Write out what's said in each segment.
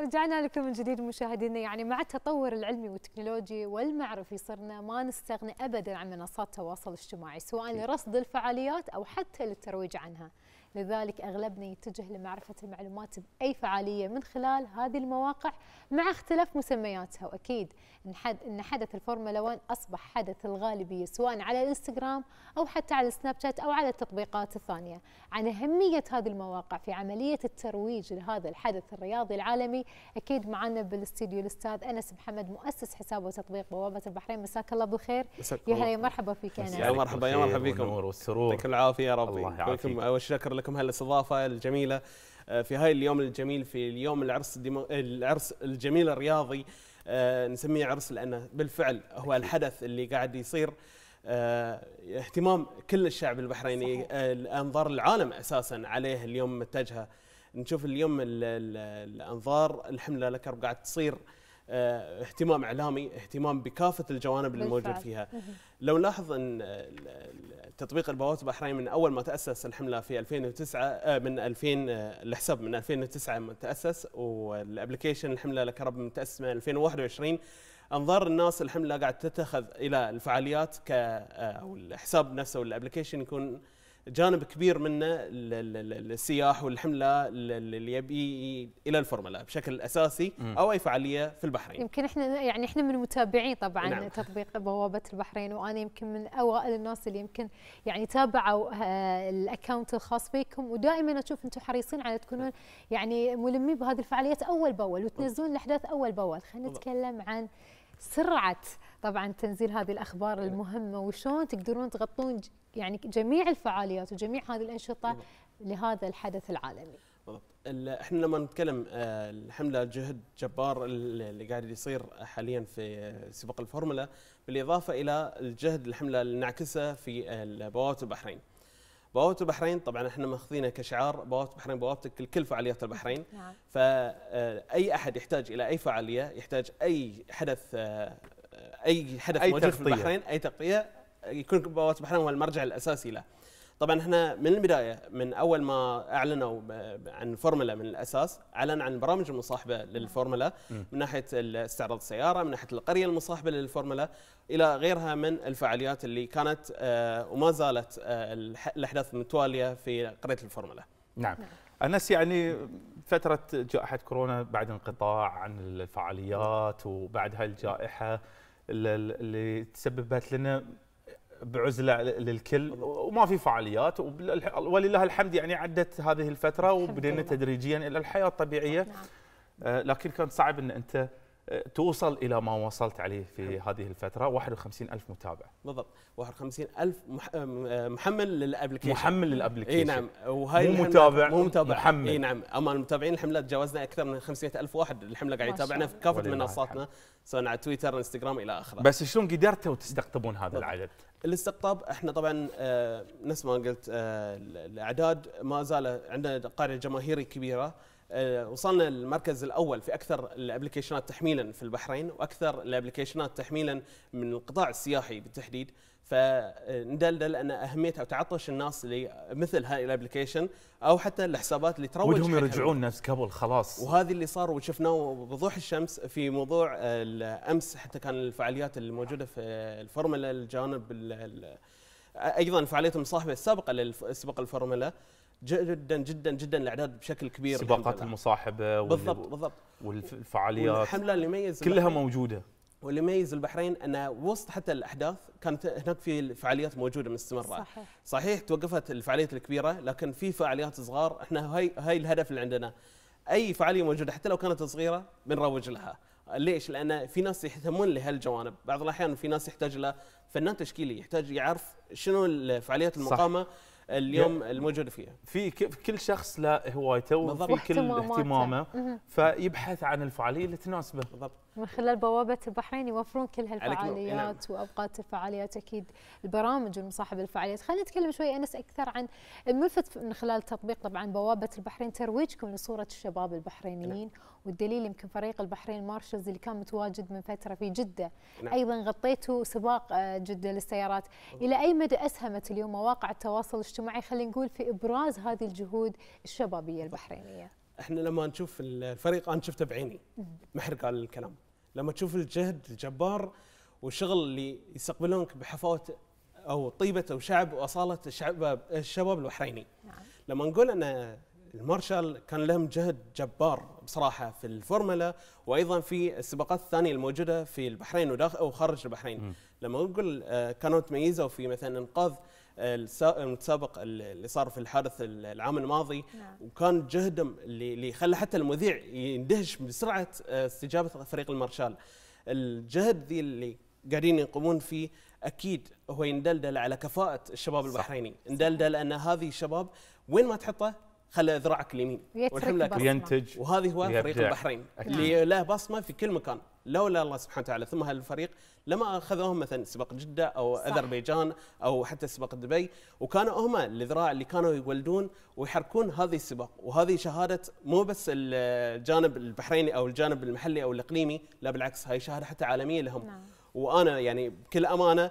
رجعنا لكم من جديد مشاهدينا يعني مع التطور العلمي والتكنولوجي والمعرفي صرنا ما نستغني ابدا عن منصات التواصل الاجتماعي سواء لرصد الفعاليات او حتى للترويج عنها لذلك أغلبنا يتجه لمعرفة المعلومات بأي فعالية من خلال هذه المواقع مع اختلاف مسمياتها وأكيد أن حدث الفورمولا 1 أصبح حدث الغالبية سواء على الانستغرام أو حتى على سناب شات أو على التطبيقات الثانية عن أهمية هذه المواقع في عملية الترويج لهذا الحدث الرياضي العالمي أكيد معنا بالاستديو الأستاذ أنس محمد مؤسس حساب وتطبيق بوابة البحرين مساك الله بالخير يا هلا مرحبا فيك انا يا مرحبا يا مرحبا فيكم والسرور يعطيك العافية يا ربي الله يعافيك وأشكر لك لكم هالاستضافه الجميله آه، في هاي اليوم الجميل في اليوم العرس الديمو... العرس الجميل الرياضي آه، نسميه عرس لانه بالفعل هو الحدث اللي قاعد يصير آه، اهتمام كل الشعب البحريني انظار العالم اساسا عليه اليوم متجهه نشوف اليوم الانظار الحمله لكرب قاعد تصير آه، اهتمام اعلامي اهتمام بكافه الجوانب اللي موجود فيها لو نلاحظ ان تطبيق البوابات البحرين من اول ما تاسس الحمله في 2009 آه، من 2000 آه، الحساب من 2009 تاسس والابلكيشن الحمله لكرب تاسس من 2021 انظار الناس الحمله قاعد تتخذ الى الفعاليات ك او الحساب نفسه والابلكيشن يكون جانب كبير منه السياح والحمله اللي يبي الى الفورمولا بشكل اساسي او اي فعاليه في البحرين. يمكن احنا يعني احنا من متابعين طبعا نعم. تطبيق بوابه البحرين وانا يمكن من اوائل الناس اللي يمكن يعني تابعوا آه، الاكونت الخاص فيكم ودائما اشوف انتم حريصين على تكونون يعني ملمين بهذه الفعاليات اول باول وتنزلون الاحداث اول باول، خلينا نتكلم عن سرعه طبعا تنزيل هذه الاخبار إيه. المهمه وشون تقدرون تغطون يعني جميع الفعاليات وجميع هذه الانشطه لهذا الحدث العالمي. بالضبط احنا لما نتكلم آه، الحمله جهد جبار اللي قاعد يصير حاليا في سباق الفورمولا بالاضافه الى الجهد الحمله اللي نعكسه في بوابه البحرين. بوابه البحرين طبعا احنا ماخذينه كشعار بوابه البحرين بوابتك لكل فعاليات البحرين نعم. فاي آه، احد يحتاج الى اي فعاليه يحتاج اي حدث آه، اي حدث أي موجود تغطية. في البحرين اي تغطيه يكون بوابه البحرين هو المرجع الاساسي له. طبعا احنا من البدايه من اول ما اعلنوا عن الفورمولا من الاساس اعلن عن البرامج المصاحبه للفورمولا من ناحيه استعراض السياره من ناحيه القريه المصاحبه للفورمولا الى غيرها من الفعاليات اللي كانت آه، وما زالت آه، الاحداث متواليه في قريه الفورمولا نعم. نعم انس يعني فتره جائحه كورونا بعد انقطاع عن الفعاليات وبعد هالجائحه نعم. الجائحه اللي تسببت لنا بعزله للكل وما في فعاليات ولله الحمد يعني عدت هذه الفتره وبدينا تدريجيا الى الحياه الطبيعيه نعم. آه، لكن كان صعب ان انت توصل الى ما وصلت عليه في هذه الفتره 51 الف متابع بالضبط 51 الف محمل للابلكيشن محمل للابلكيشن اي نعم وهي مو متابع مو متابع محمل اي نعم اما المتابعين الحمله تجاوزنا اكثر من 500 الف واحد الحمله قاعد يتابعنا في كافه منصاتنا سواء على تويتر انستغرام الى اخره بس شلون قدرتوا تستقطبون هذا العدد الاستقطاب احنا طبعا آه، نفس ما قلت الاعداد آه، ما زال عندنا قاعده جماهيري كبيره آه، وصلنا للمركز الاول في اكثر الابلكيشنات تحميلا في البحرين واكثر الابلكيشنات تحميلا من القطاع السياحي بالتحديد فندلدل ان اهميتها وتعطش الناس لمثل هاي الابلكيشن او حتى الحسابات اللي تروج ودهم يرجعون نفس قبل خلاص وهذا اللي صار وشفناه بوضوح الشمس في موضوع الامس حتى كان الفعاليات الموجوده في الفورمولا الجانب ايضا فعاليه المصاحبه السابقه للسباق الفورمولا جدا جدا جدا الاعداد بشكل كبير السباقات المصاحبه بالضبط بالضبط والفعاليات والحمله اللي يميز كلها موجوده واللي يميز البحرين ان وسط حتى الاحداث كانت هناك في فعاليات موجوده مستمره صحيح, صحيح توقفت الفعاليات الكبيره لكن في فعاليات صغار احنا هاي هاي الهدف اللي عندنا اي فعاليه موجوده حتى لو كانت صغيره بنروج لها ليش؟ لان في ناس يهتمون لهالجوانب، بعض الاحيان في ناس يحتاج الى فنان تشكيلي يحتاج يعرف شنو الفعاليات المقامه صح. اليوم الموجوده فيها في كل شخص له هوايته وفي كل اهتمامه فيبحث عن الفعاليه اللي تناسبه بالضبط من خلال بوابة البحرين يوفرون كل نعم. هالفعاليات وأوقات الفعاليات أكيد البرامج والمصاحب الفعاليات خلينا نتكلم شوي أنس أكثر عن الملفت من خلال تطبيق طبعا بوابة البحرين ترويجكم لصورة الشباب البحرينيين نعم. والدليل يمكن فريق البحرين مارشلز اللي كان متواجد من فترة في جدة نعم. أيضا غطيتوا سباق آه، جدة للسيارات إلى أي مدى أسهمت اليوم مواقع التواصل الاجتماعي خلينا نقول في إبراز هذه الجهود الشبابية البحرينية احنا لما نشوف الفريق انا شفته بعيني محرق على الكلام لما تشوف الجهد الجبار والشغل اللي يستقبلونك بحفاوه او طيبه او شعب واصاله الشعب الشباب البحريني نعم. لما نقول ان المارشال كان لهم جهد جبار بصراحه في الفورمولا وايضا في السباقات الثانيه الموجوده في البحرين وداخل او خارج البحرين لما نقول آه، كانوا تميزوا في مثلا انقاذ المتسابق اللي صار في الحادث العام الماضي نعم. وكان جهده اللي خلى حتى المذيع يندهش بسرعه آه، استجابه فريق المارشال الجهد ذي اللي قاعدين يقومون فيه اكيد هو يندلدل على كفاءه الشباب البحريني يندلدل ان هذه الشباب وين ما تحطه خلى ذراعك اليمين والحمله وينتج وهذه هو فريق البحرين اللي له بصمه في كل مكان لولا الله سبحانه وتعالى ثم هالفريق لما اخذوهم مثلا سباق جده او صح. اذربيجان او حتى سباق دبي وكانوا هم الذراع اللي كانوا يولدون ويحركون هذه السباق وهذه شهاده مو بس الجانب البحريني او الجانب المحلي او الاقليمي لا بالعكس هاي شهاده حتى عالميه لهم نعم. وانا يعني بكل امانه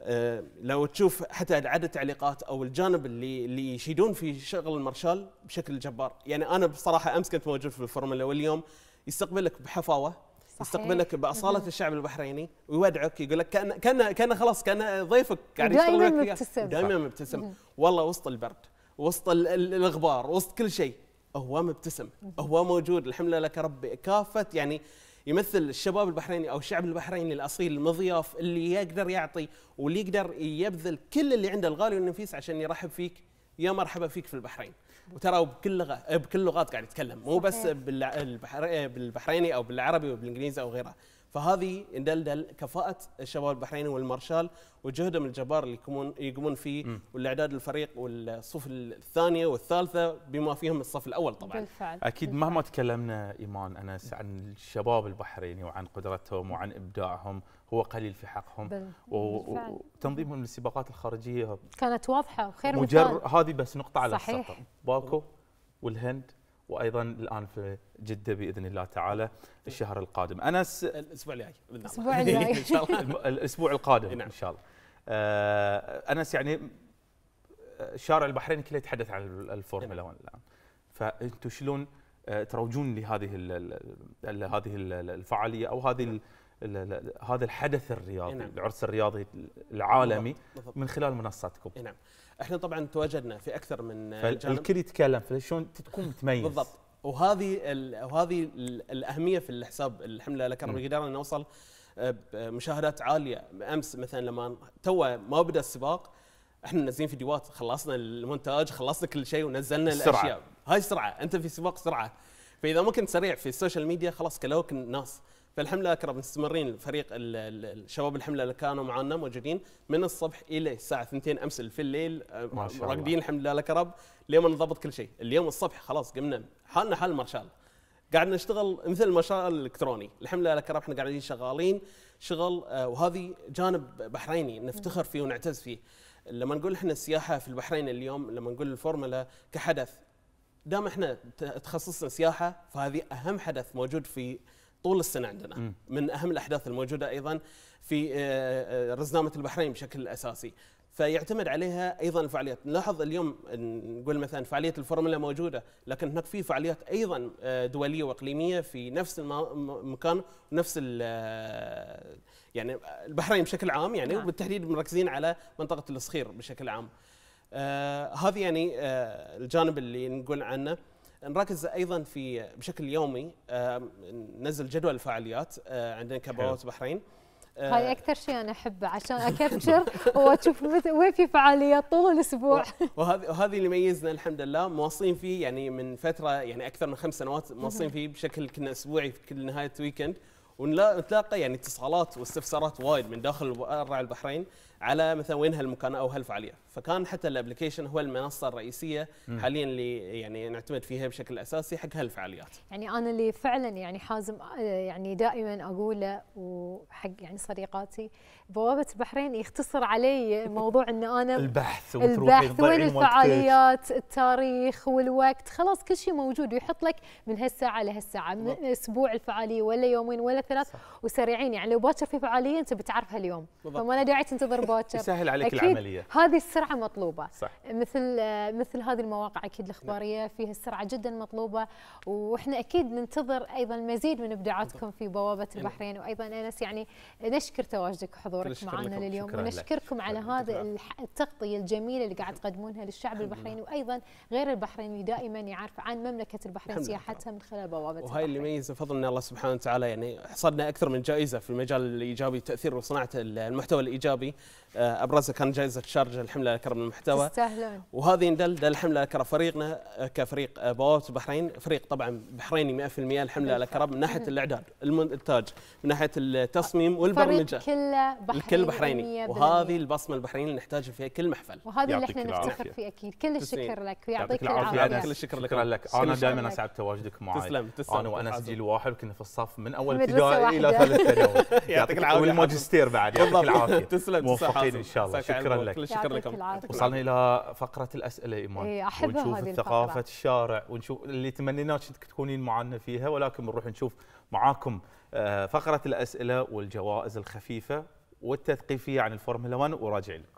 آه، لو تشوف حتى عدد التعليقات او الجانب اللي اللي يشيدون في شغل المارشال بشكل جبار، يعني انا بصراحه امس كنت موجود في الفورمولا واليوم يستقبلك بحفاوه صحيح. يستقبلك باصاله الشعب البحريني ويودعك يقول لك كان كان كان خلاص كان ضيفك قاعد يشتغل دائما مبتسم دائما مبتسم والله وسط البرد وسط الغبار وسط كل شيء هو مبتسم هو موجود لله لك ربي كافه يعني يمثل الشباب البحريني او الشعب البحريني الاصيل المضياف اللي يقدر يعطي واللي يقدر يبذل كل اللي عنده الغالي والنفيس عشان يرحب فيك يا مرحبا فيك في البحرين وترى بكل لغه بكل لغات قاعد يتكلم مو بس بالبحر... بالبحريني او بالعربي وبالانجليزي او غيره فهذه دلدل كفاءة الشباب البحريني والمارشال وجهدهم الجبار اللي يقومون يقومون فيه والاعداد الفريق والصف الثانية والثالثة بما فيهم الصف الاول طبعا بالفعل. اكيد بالفعل. مهما تكلمنا ايمان انس عن الشباب البحريني وعن قدرتهم وعن ابداعهم هو قليل في حقهم يعني وتنظيمهم للسباقات الخارجيه كانت واضحه وخير مجر... هذه بس نقطه على صحيح. السطر باكو والهند وايضا الان في جده باذن الله تعالى الشهر القادم انس الاسبوع الجاي الاسبوع الجاي ان شاء الله الاسبوع القادم نعم. ان شاء الله آه، انس يعني آه، شارع البحرين كله يتحدث عن الفورمولا 1 نعم. الان فانتم شلون آه، تروجون لهذه هذه الفعاليه او هذه هذا الحدث الرياضي نعم. العرس الرياضي العالمي بالضبط. بالضبط. من خلال منصتكم نعم احنا طبعا تواجدنا في اكثر من الكل يتكلم فشلون تكون متميز بالضبط وهذه وهذه الاهميه في الحساب الحمله لكرم القداره ان نوصل آه، مشاهدات عاليه امس مثلا لما تو ما بدا السباق احنا منزلين فيديوهات خلصنا المونتاج خلصنا كل شيء ونزلنا السرعة. الاشياء هاي سرعه انت في سباق سرعه فاذا ما كنت سريع في السوشيال ميديا خلاص كلوك الناس فالحمله اكرم مستمرين فريق الشباب الحمله اللي كانوا معنا موجودين من الصبح الى الساعه 2 امس في الليل راقدين الحمد لله رب لما نضبط كل شيء اليوم الصبح خلاص قمنا حالنا حال المارشال قاعد نشتغل مثل المارشال الالكتروني الحمد لله لك احنا قاعدين شغالين شغل آه، وهذه جانب بحريني نفتخر فيه ونعتز فيه لما نقول احنا السياحه في البحرين اليوم لما نقول الفورمولا كحدث دام احنا تخصصنا سياحه فهذه اهم حدث موجود في طول السنه عندنا م. من اهم الاحداث الموجوده ايضا في آه، آه، رزنامه البحرين بشكل اساسي فيعتمد عليها ايضا الفعاليات نلاحظ اليوم نقول مثلا فعاليه الفورمولا موجوده لكن هناك في فعاليات ايضا آه، دوليه واقليميه في نفس المكان نفس يعني البحرين بشكل عام يعني نعم. وبالتحديد مركزين على منطقه الصخير بشكل عام آه هذا يعني آه الجانب اللي نقول عنه نركز ايضا في بشكل يومي ننزل جدول الفعاليات آه، عندنا كبوات البحرين آه، هاي اكثر شيء انا احبه عشان اكبشر واشوف وين في فعاليات طول الاسبوع وهذه وهذه اللي يميزنا الحمد لله مواصلين فيه يعني من فتره يعني اكثر من خمس سنوات مواصلين فيه بشكل كنا اسبوعي في كل نهايه ويكند ونتلاقى يعني اتصالات واستفسارات وايد من داخل وبرا البحرين على مثلا وين هالمكان او هالفعاليه فكان حتى الابلكيشن هو المنصه الرئيسيه م. حاليا اللي يعني نعتمد فيها بشكل اساسي حق هالفعاليات يعني انا اللي فعلا يعني حازم آه، يعني دائما اقوله وحق يعني صديقاتي بوابه البحرين يختصر علي موضوع ان انا البحث البحث وين الفعاليات التاريخ والوقت خلاص كل شيء موجود ويحط لك من هالساعه لهالساعه من اسبوع الفعاليه ولا يومين ولا ثلاث وسريعين يعني لو باكر في فعاليه انت بتعرفها اليوم بالضبط. فما لا داعي تنتظر باكر يسهل عليك أكيد العمليه هذه السرعه مطلوبه صح. مثل مثل هذه المواقع اكيد الاخباريه فيها السرعه جدا مطلوبه واحنا اكيد ننتظر ايضا مزيد من ابداعاتكم في بوابه البحرين وايضا انس يعني نشكر تواجدك وحضورك معنا لليوم ونشكركم على هذا التغطيه الجميله اللي قاعد تقدمونها للشعب البحريني وايضا غير البحريني دائما يعرف عن مملكه البحرين سياحتها من خلال بوابه وهي اللي يميز بفضل الله سبحانه وتعالى يعني حصلنا اكثر من جائزه في المجال الايجابي تاثير وصناعه المحتوى الايجابي آه، ابرزها كان جائزه شارجه الحمله الاكرم المحتوى تستاهلون وهذه ندل الحمله الاكرم فريقنا آه، كفريق آه، بوابه البحرين فريق طبعا بحريني 100% الحمله الاكرم من ناحيه الاعداد المونتاج من ناحيه التصميم والبرمجه كله بحريني الكل بحريني وهذه البصمه البحرينيه اللي نحتاجها في كل محفل وهذا اللي احنا نفتخر فيه اكيد كل الشكر لك ويعطيك العافيه كل الشكر لك, لك. انا دائما اسعد تواجدك معي تسلم تسلم انا وانا سجل واحد كنا في الصف من اول ابتدائي الى ثالث ثانوي يعطيك العافيه والماجستير بعد يعطيك العافيه تسلم تسلم موفقين ان شاء الله شكرا لك شكرا لكم وصلنا الى فقره الاسئله ايمان إيه ونشوف هذه ثقافه الشارع ونشوف اللي تمنيناه تكونين معنا فيها ولكن بنروح نشوف معاكم آه، فقره الاسئله والجوائز الخفيفه والتثقيفيه عن الفورمولا 1 وراجعين لكم